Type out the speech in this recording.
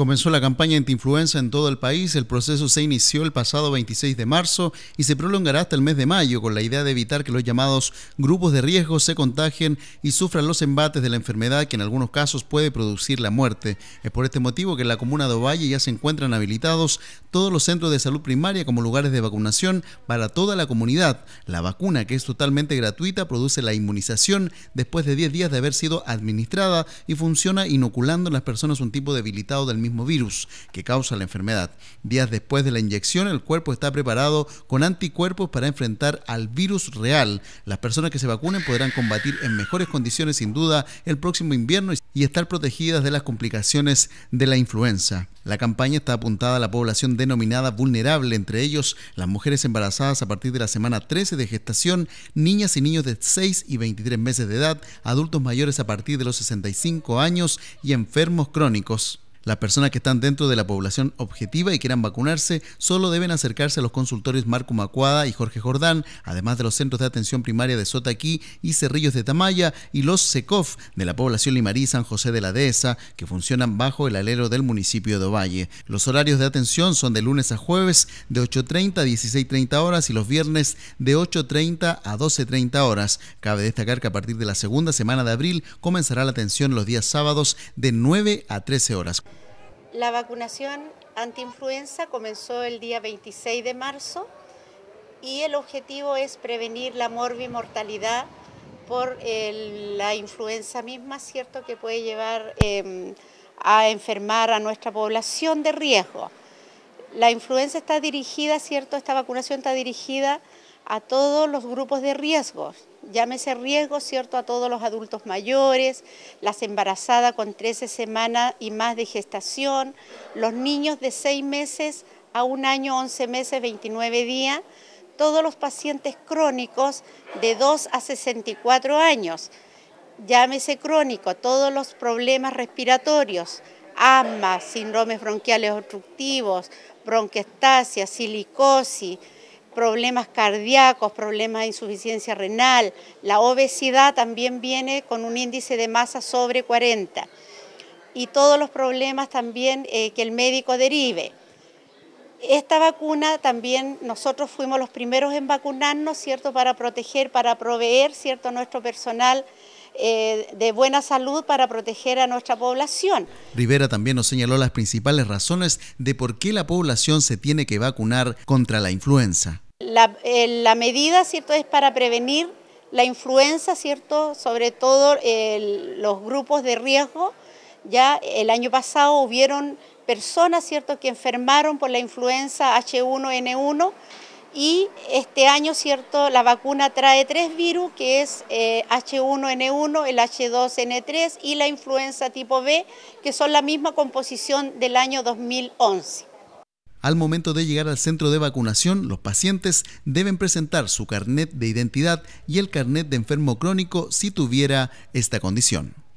Comenzó la campaña anti-influenza en todo el país. El proceso se inició el pasado 26 de marzo y se prolongará hasta el mes de mayo con la idea de evitar que los llamados grupos de riesgo se contagien y sufran los embates de la enfermedad que en algunos casos puede producir la muerte. Es por este motivo que en la comuna de Ovalle ya se encuentran habilitados todos los centros de salud primaria como lugares de vacunación para toda la comunidad. La vacuna, que es totalmente gratuita, produce la inmunización después de 10 días de haber sido administrada y funciona inoculando en las personas un tipo debilitado del mismo virus que causa la enfermedad. Días después de la inyección, el cuerpo está preparado con anticuerpos para enfrentar al virus real. Las personas que se vacunen podrán combatir en mejores condiciones, sin duda, el próximo invierno y estar protegidas de las complicaciones de la influenza. La campaña está apuntada a la población denominada vulnerable, entre ellos las mujeres embarazadas a partir de la semana 13 de gestación, niñas y niños de 6 y 23 meses de edad, adultos mayores a partir de los 65 años y enfermos crónicos. Las personas que están dentro de la población objetiva y quieran vacunarse solo deben acercarse a los consultorios Marco Macuada y Jorge Jordán, además de los centros de atención primaria de Sotaquí y Cerrillos de Tamaya y los SECOF de la población limarí San José de la Dehesa, que funcionan bajo el alero del municipio de Ovalle. Los horarios de atención son de lunes a jueves de 8.30 a 16.30 horas y los viernes de 8.30 a 12.30 horas. Cabe destacar que a partir de la segunda semana de abril comenzará la atención los días sábados de 9 a 13 horas. La vacunación antiinfluenza comenzó el día 26 de marzo y el objetivo es prevenir la morbimortalidad por eh, la influenza misma, ¿cierto?, que puede llevar em, a enfermar a nuestra población de riesgo. La influenza está dirigida, ¿cierto?, esta vacunación está dirigida a todos los grupos de riesgo, llámese riesgo, ¿cierto?, a todos los adultos mayores, las embarazadas con 13 semanas y más de gestación, los niños de 6 meses a un año, 11 meses, 29 días, todos los pacientes crónicos de 2 a 64 años, llámese crónico, a todos los problemas respiratorios, asma, síndromes bronquiales obstructivos, bronquiestasia, silicosis, problemas cardíacos, problemas de insuficiencia renal. La obesidad también viene con un índice de masa sobre 40 y todos los problemas también eh, que el médico derive. Esta vacuna también nosotros fuimos los primeros en vacunarnos, ¿cierto?, para proteger, para proveer, ¿cierto?, nuestro personal eh, de buena salud para proteger a nuestra población. Rivera también nos señaló las principales razones de por qué la población se tiene que vacunar contra la influenza. La, eh, medida, ¿cierto?, es para prevenir la influenza, ¿cierto?, sobre todo los grupos de riesgo. Ya el año pasado hubieron personas, ¿cierto?, que enfermaron por la influenza H1N1 y este año, ¿cierto? La vacuna trae tres virus, que es H1N1, eh, el H2N3 y la influenza tipo B, que son la misma composición del año 2011. Al momento de llegar al centro de vacunación, los pacientes deben presentar su carnet de identidad y el carnet de enfermo crónico si tuviera esta condición.